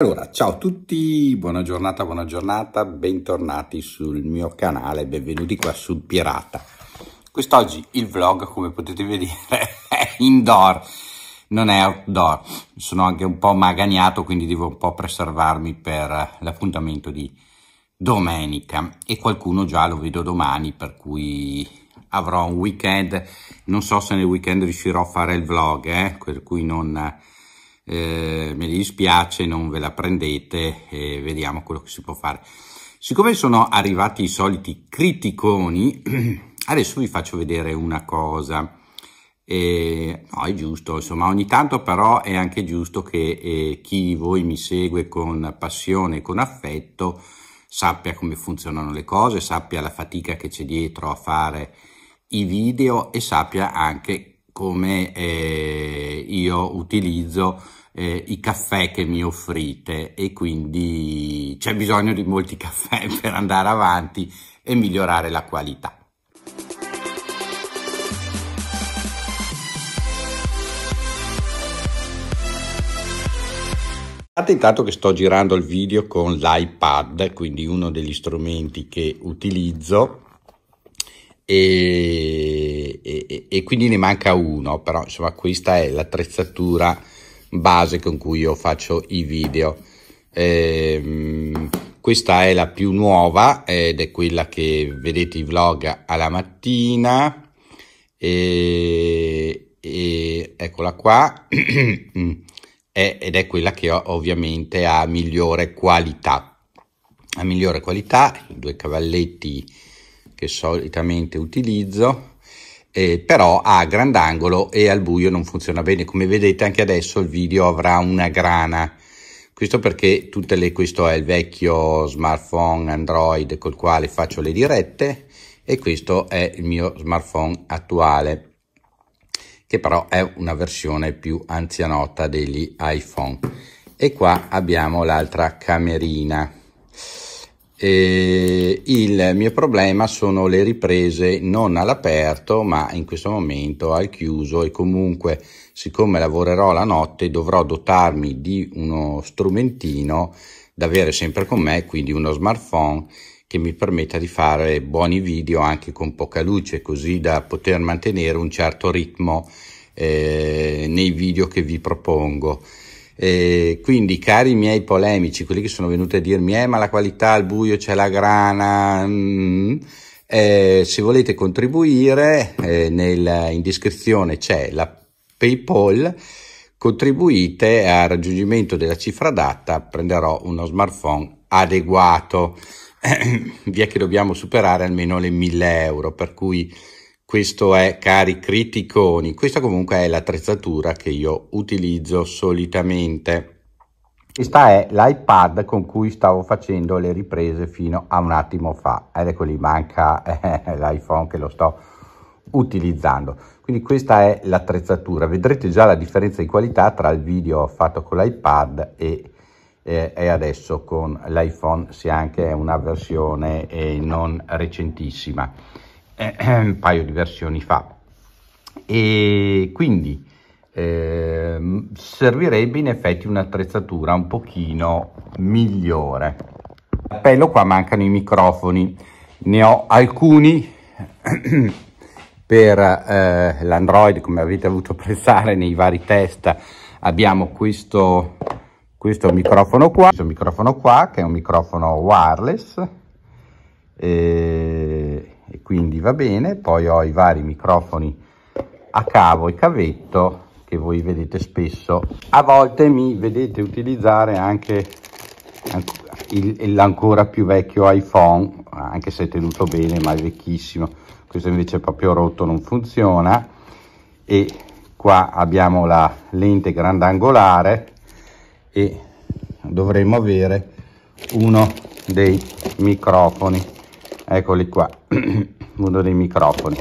Allora, ciao a tutti, buona giornata, buona giornata, bentornati sul mio canale, benvenuti qua su Pirata. Quest'oggi il vlog, come potete vedere, è indoor, non è outdoor. Sono anche un po' maganiato, quindi devo un po' preservarmi per l'appuntamento di domenica. E qualcuno già lo vedo domani, per cui avrò un weekend. Non so se nel weekend riuscirò a fare il vlog, eh, per cui non eh, mi dispiace non ve la prendete e vediamo quello che si può fare. Siccome sono arrivati i soliti criticoni, adesso vi faccio vedere una cosa. E, no, è giusto, insomma, ogni tanto però è anche giusto che eh, chi di voi mi segue con passione, con affetto, sappia come funzionano le cose, sappia la fatica che c'è dietro a fare i video e sappia anche come eh, io utilizzo eh, i caffè che mi offrite e quindi c'è bisogno di molti caffè per andare avanti e migliorare la qualità. Intanto che sto girando il video con l'iPad, quindi uno degli strumenti che utilizzo, e e, e, quindi ne manca uno, però insomma questa è l'attrezzatura base con cui io faccio i video. Ehm, questa è la più nuova ed è quella che vedete i vlog alla mattina. E, e eccola qua. ed è quella che ovviamente ha migliore qualità. A migliore qualità, i due cavalletti che solitamente utilizzo eh, però a grandangolo e al buio non funziona bene. Come vedete anche adesso il video avrà una grana. Questo perché tutte le, questo è il vecchio smartphone Android col quale faccio le dirette e questo è il mio smartphone attuale che però è una versione più anzianotta degli iPhone. E qua abbiamo l'altra camerina. Eh, il mio problema sono le riprese non all'aperto ma in questo momento al chiuso e comunque siccome lavorerò la notte dovrò dotarmi di uno strumentino da avere sempre con me quindi uno smartphone che mi permetta di fare buoni video anche con poca luce così da poter mantenere un certo ritmo eh, nei video che vi propongo eh, quindi, cari miei polemici, quelli che sono venuti a dirmi, eh, ma la qualità al buio c'è la grana. Mm, mm, eh, se volete contribuire, eh, nel, in descrizione c'è la PayPal. Contribuite al raggiungimento della cifra data, prenderò uno smartphone adeguato, via che dobbiamo superare almeno le 1000 euro, per cui questo è, cari criticoni, questa comunque è l'attrezzatura che io utilizzo solitamente. Questa è l'iPad con cui stavo facendo le riprese fino a un attimo fa. Ed ecco lì, manca eh, l'iPhone che lo sto utilizzando. Quindi questa è l'attrezzatura. Vedrete già la differenza di qualità tra il video fatto con l'iPad e, eh, e, adesso con l'iPhone, se anche è una versione eh, non recentissima eh, un paio di versioni fa. E quindi eh, servirebbe in effetti un'attrezzatura un pochino migliore. Appello qua mancano i microfoni, ne ho alcuni per eh, l'Android come avete avuto pensare nei vari test abbiamo questo, questo, microfono qua, questo microfono qua che è un microfono wireless eh, e quindi va bene. Poi ho i vari microfoni a cavo e cavetto che voi vedete spesso. A volte mi vedete utilizzare anche l'ancora più vecchio iPhone, anche se è tenuto bene ma è vecchissimo. Questo invece è proprio rotto, non funziona. E qua abbiamo la lente grandangolare e dovremmo avere uno dei microfoni eccoli qua uno dei microfoni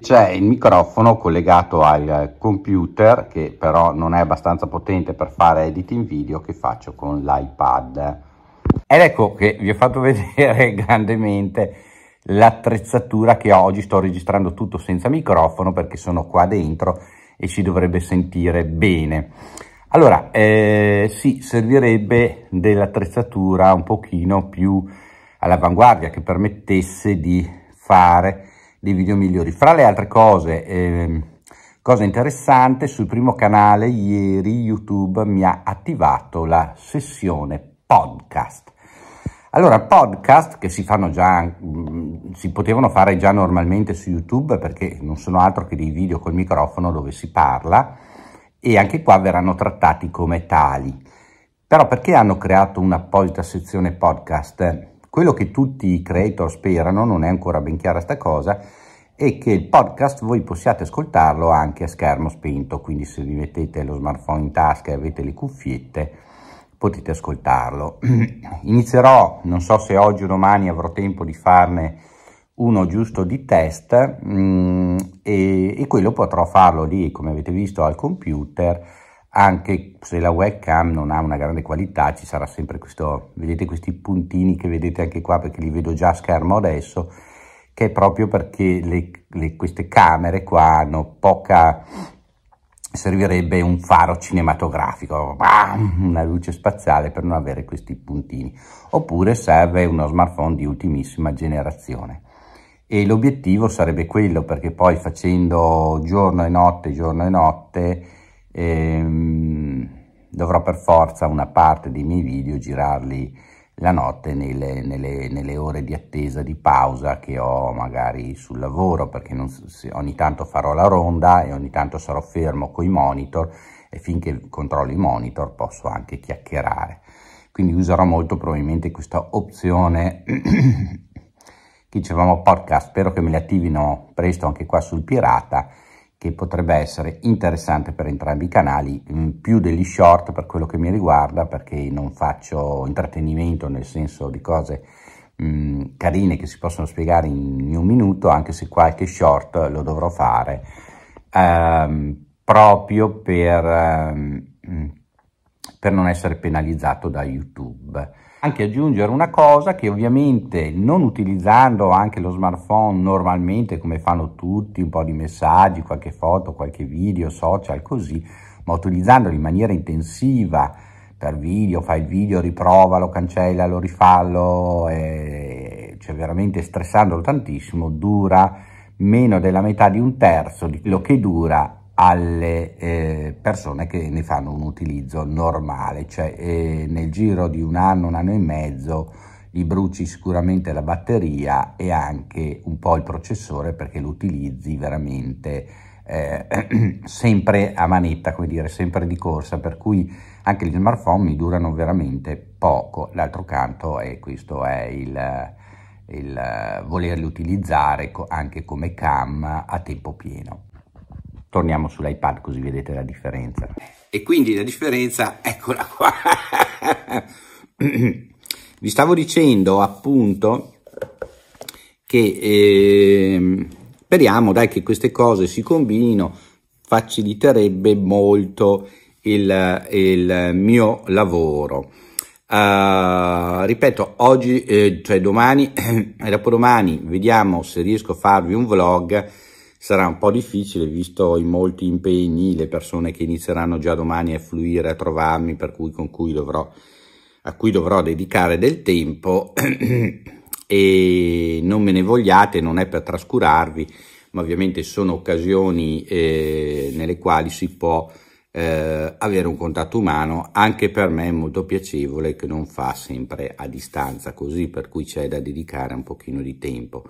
c'è il microfono collegato al computer che però non è abbastanza potente per fare editing video che faccio con l'iPad ed ecco che vi ho fatto vedere grandemente l'attrezzatura che ho oggi sto registrando tutto senza microfono perché sono qua dentro e si dovrebbe sentire bene allora eh, sì servirebbe dell'attrezzatura un pochino più all'avanguardia che permettesse di fare dei video migliori. Fra le altre cose, eh, cosa interessante, sul primo canale ieri YouTube mi ha attivato la sessione podcast. Allora, podcast che si fanno già, mm, si potevano fare già normalmente su YouTube perché non sono altro che dei video col microfono dove si parla e anche qua verranno trattati come tali. Però perché hanno creato un'apposita sezione podcast? Quello che tutti i creator sperano, non è ancora ben chiara questa cosa, è che il podcast voi possiate ascoltarlo anche a schermo spento, quindi se vi mettete lo smartphone in tasca e avete le cuffiette potete ascoltarlo. Inizierò, non so se oggi o domani avrò tempo di farne uno giusto di test mh, mm, e, e quello potrò farlo lì, come avete visto, al computer anche se la webcam non ha una grande qualità ci sarà sempre questo vedete questi puntini che vedete anche qua perché li vedo già a schermo adesso che è proprio perché le, le, queste camere qua hanno poca servirebbe un faro cinematografico una luce spaziale per non avere questi puntini oppure serve uno smartphone di ultimissima generazione e l'obiettivo sarebbe quello perché poi facendo giorno e notte giorno e notte ehm, dovrò per forza una parte dei miei video girarli la notte nelle, nelle, nelle, ore di attesa, di pausa che ho magari sul lavoro, perché non, ogni tanto farò la ronda e ogni tanto sarò fermo con i monitor e finché controllo i monitor posso anche chiacchierare. Quindi userò molto probabilmente questa opzione che dicevamo podcast, spero che me li attivino presto anche qua sul Pirata che potrebbe essere interessante per entrambi i canali, mm, più degli short per quello che mi riguarda, perché non faccio intrattenimento nel senso di cose mh, mm, carine che si possono spiegare in un minuto, anche se qualche short lo dovrò fare, ehm, proprio per, ehm, mm, per non essere penalizzato da YouTube anche aggiungere una cosa che ovviamente non utilizzando anche lo smartphone normalmente come fanno tutti, un po' di messaggi, qualche foto, qualche video, social, così, ma utilizzandolo in maniera intensiva per video, fai il video, riprovalo, cancella lo rifallo, eh, cioè veramente stressandolo tantissimo, dura meno della metà di un terzo di quello che dura alle eh, persone che ne fanno un utilizzo normale, cioè eh, nel giro di un anno, un anno e mezzo gli bruci sicuramente la batteria e anche un po' il processore perché lo utilizzi veramente eh, sempre a manetta, come dire, sempre di corsa, per cui anche gli smartphone mi durano veramente poco. D'altro canto, e eh, questo è il, il volerli utilizzare anche come cam a tempo pieno. Torniamo sull'iPad così vedete la differenza. E quindi la differenza, eccola qua. Vi stavo dicendo appunto che eh, speriamo dai che queste cose si combinino, faciliterebbe molto il, il mio lavoro. Uh, ripeto, oggi, eh, cioè domani e dopodomani, vediamo se riesco a farvi un vlog sarà un po' difficile visto i molti impegni, le persone che inizieranno già domani a fluire, a trovarmi, per cui con cui dovrò, a cui dovrò dedicare del tempo e non me ne vogliate, non è per trascurarvi, ma ovviamente sono occasioni eh, nelle quali si può eh, avere un contatto umano, anche per me è molto piacevole che non fa sempre a distanza così, per cui c'è da dedicare un pochino di tempo.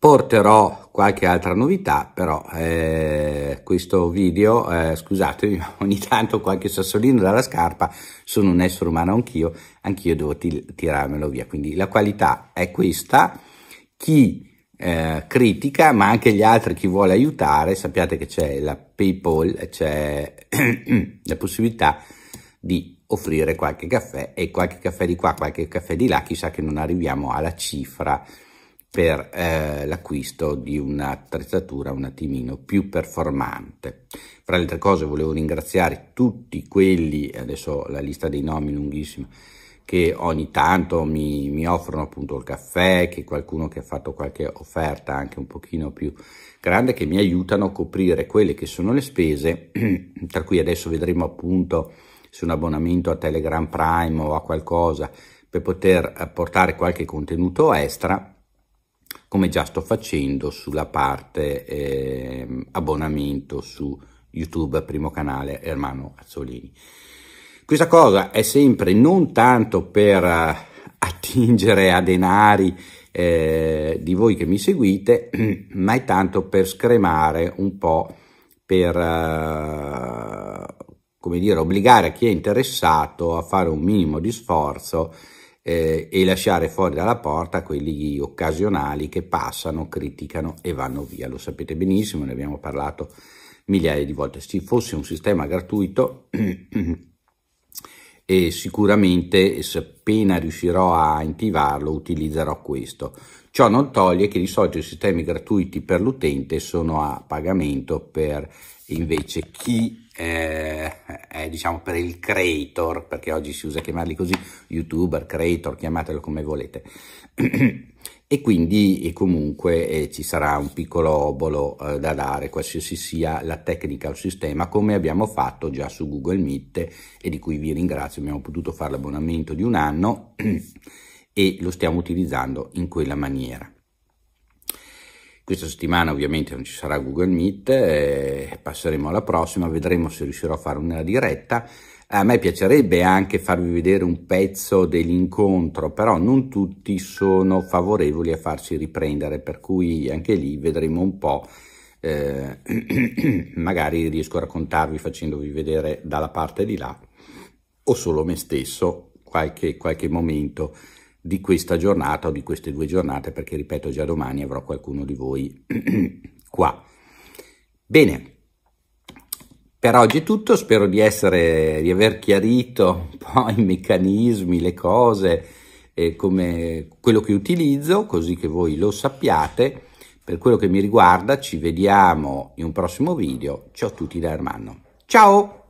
Porterò qualche altra novità, però eh, questo video, eh, scusatemi, ogni tanto qualche sassolino dalla scarpa, sono un essere umano anch'io, anch'io devo tirarmelo via. Quindi la qualità è questa, chi eh, critica, ma anche gli altri, chi vuole aiutare, sappiate che c'è la PayPal, c'è la possibilità di offrire qualche caffè e qualche caffè di qua, qualche caffè di là, chissà che non arriviamo alla cifra per eh, l'acquisto di un'attrezzatura un attimino più performante. Fra le altre cose volevo ringraziare tutti quelli, adesso la lista dei nomi è lunghissima, che ogni tanto mi, mi, offrono appunto il caffè, che qualcuno che ha fatto qualche offerta anche un pochino più grande, che mi aiutano a coprire quelle che sono le spese, tra cui adesso vedremo appunto se un abbonamento a Telegram Prime o a qualcosa per poter eh, portare qualche contenuto extra come già sto facendo sulla parte eh, abbonamento su YouTube primo canale Ermano Azzolini. Questa cosa è sempre non tanto per eh, attingere a denari eh, di voi che mi seguite, ma è tanto per scremare un po', per eh, come dire, obbligare chi è interessato a fare un minimo di sforzo eh, e lasciare fuori dalla porta quelli occasionali che passano, criticano e vanno via. Lo sapete benissimo, ne abbiamo parlato migliaia di volte. Se ci fosse un sistema gratuito, e sicuramente se appena riuscirò a intivarlo utilizzerò questo. Ciò non toglie che di solito i sistemi gratuiti per l'utente sono a pagamento per invece chi eh, è diciamo per il creator, perché oggi si usa chiamarli così, youtuber, creator, chiamatelo come volete. e quindi e comunque eh, ci sarà un piccolo obolo eh, da dare, qualsiasi sia la tecnica o il sistema, come abbiamo fatto già su Google Meet e di cui vi ringrazio, abbiamo potuto fare l'abbonamento di un anno e lo stiamo utilizzando in quella maniera. Questa settimana ovviamente non ci sarà Google Meet, eh, passeremo alla prossima, vedremo se riuscirò a fare una diretta. A me piacerebbe anche farvi vedere un pezzo dell'incontro, però non tutti sono favorevoli a farsi riprendere, per cui anche lì vedremo un po'. Eh, magari riesco a raccontarvi facendovi vedere dalla parte di là o solo me stesso qualche, qualche momento di questa giornata o di queste due giornate, perché ripeto già domani avrò qualcuno di voi qua. Bene, per oggi è tutto, spero di, essere, di aver chiarito un po' i meccanismi, le cose, e come quello che utilizzo, così che voi lo sappiate. Per quello che mi riguarda ci vediamo in un prossimo video, ciao a tutti da Ermanno, ciao!